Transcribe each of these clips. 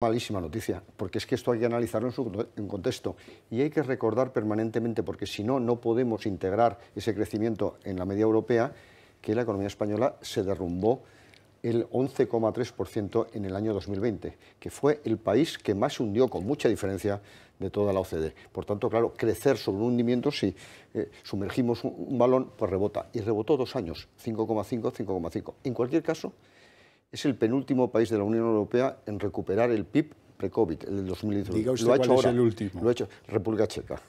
malísima noticia, porque es que esto hay que analizarlo en su contexto y hay que recordar permanentemente, porque si no, no podemos integrar ese crecimiento en la media europea, que la economía española se derrumbó el 11,3% en el año 2020, que fue el país que más hundió con mucha diferencia de toda la OCDE. Por tanto, claro, crecer sobre un hundimiento, si eh, sumergimos un, un, balón, pues rebota. Y rebotó dos años, 5,5, 5,5. En cualquier caso, es el penúltimo país de la Unión Europea en recuperar el PIB pre-COVID, el 2019. lo ha hecho ahora, el último. Lo ha hecho República Checa.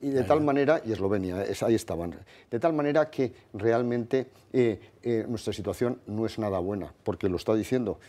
y de tal manera, y Eslovenia, ahí estaban, de tal manera que realmente eh, eh, nuestra situación no es nada buena, porque lo está diciendo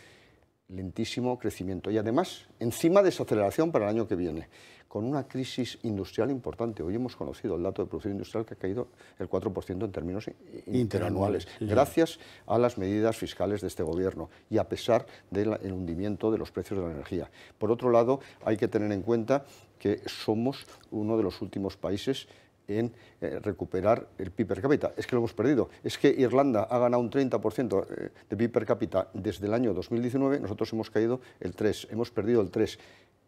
lentísimo crecimiento y además encima de desaceleración para el año que viene, con una crisis industrial importante. Hoy hemos conocido el dato de producción industrial que ha caído el 4% en términos interanuales, gracias a las medidas fiscales de este gobierno y a pesar del hundimiento de los precios de la energía. Por otro lado, hay que tener en cuenta que somos uno de los últimos países en eh, recuperar el PIB per cápita. Es que lo hemos perdido. Es que Irlanda ha ganado un 30% eh, de PIB per cápita desde el año 2019, nosotros hemos caído el 3, hemos perdido el 3.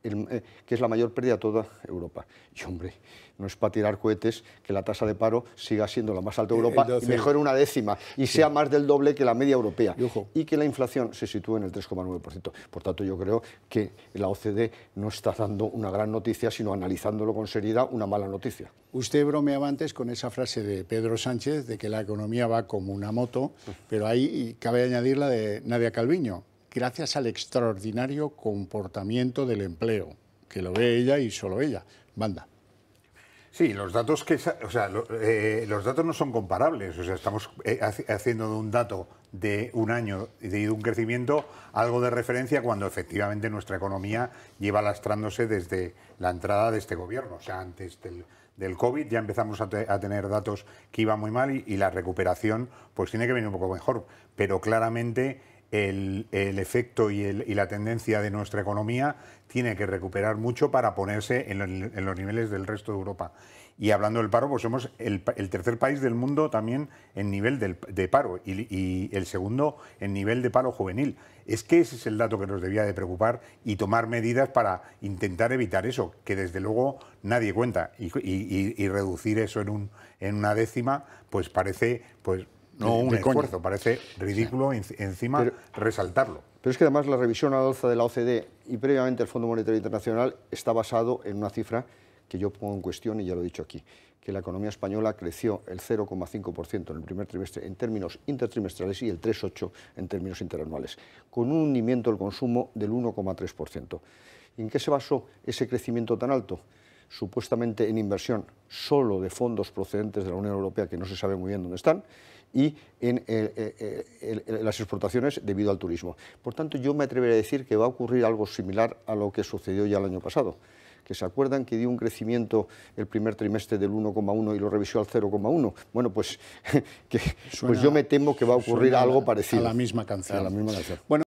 Eh, que es la mayor pérdida de toda Europa. Y hombre, no es para tirar cohetes que la tasa de paro siga siendo la más alta de eh, Europa, y mejor una décima, y sea más del doble que la media europea, y, y que la inflación se sitúe en el 3,9%. Por tanto, yo creo que la OCDE no está dando una gran noticia, sino analizándolo con seriedad, una mala noticia. Usted bromeaba antes con esa frase de Pedro Sánchez de que la economía va como una moto, mm. pero ahí cabe añadir la de Nadia Calviño, gracias al extraordinario comportamiento del empleo, que lo ve ella y solo ella. Banda. Sí, los datos que, o sea, eh, los datos no son comparables. O sea, estamos eh, haciendo de un dato de un año y de un crecimiento algo de referencia cuando efectivamente nuestra economía lleva lastrándose desde la entrada de este gobierno. O sea, antes del, del COVID ya empezamos a, tener datos que iba muy mal y, y la recuperación pues tiene que venir un poco mejor. Pero claramente el, efecto y, la tendencia de nuestra economía tiene que recuperar mucho para ponerse en, los niveles del resto de Europa. Y hablando del paro, pues somos el, tercer país del mundo también en nivel de paro y, el segundo en nivel de paro juvenil. Es que ese es el dato que nos debía de preocupar y tomar medidas para intentar evitar eso, que desde luego nadie cuenta. Y, reducir eso en, en una décima, pues parece, pues no un esfuerzo. Parece ridículo encima resaltarlo. Pero es que además la revisión al alza de la OCDE y previamente el Fondo Monetario Internacional está basado en una cifra que yo pongo en cuestión y ya lo he dicho aquí, que la economía española creció el 0,5% en el primer trimestre en términos intertrimestrales y el 3,8% en términos interanuales, con un hundimiento del consumo del 1,3%. ¿En qué se basó ese crecimiento tan alto? supuestamente en inversión solo de fondos procedentes de la Unión Europea, que no se sabe muy bien dónde están, y en eh, eh, eh, las exportaciones debido al turismo. Por tanto, yo me atrevería a decir que va a ocurrir algo similar a lo que sucedió ya el año pasado que se acuerdan que dio un crecimiento el primer trimestre del 1,1 y lo revisó al 0,1. Bueno, pues, pues yo me temo que va a ocurrir algo parecido. A la misma canción. A la misma canción.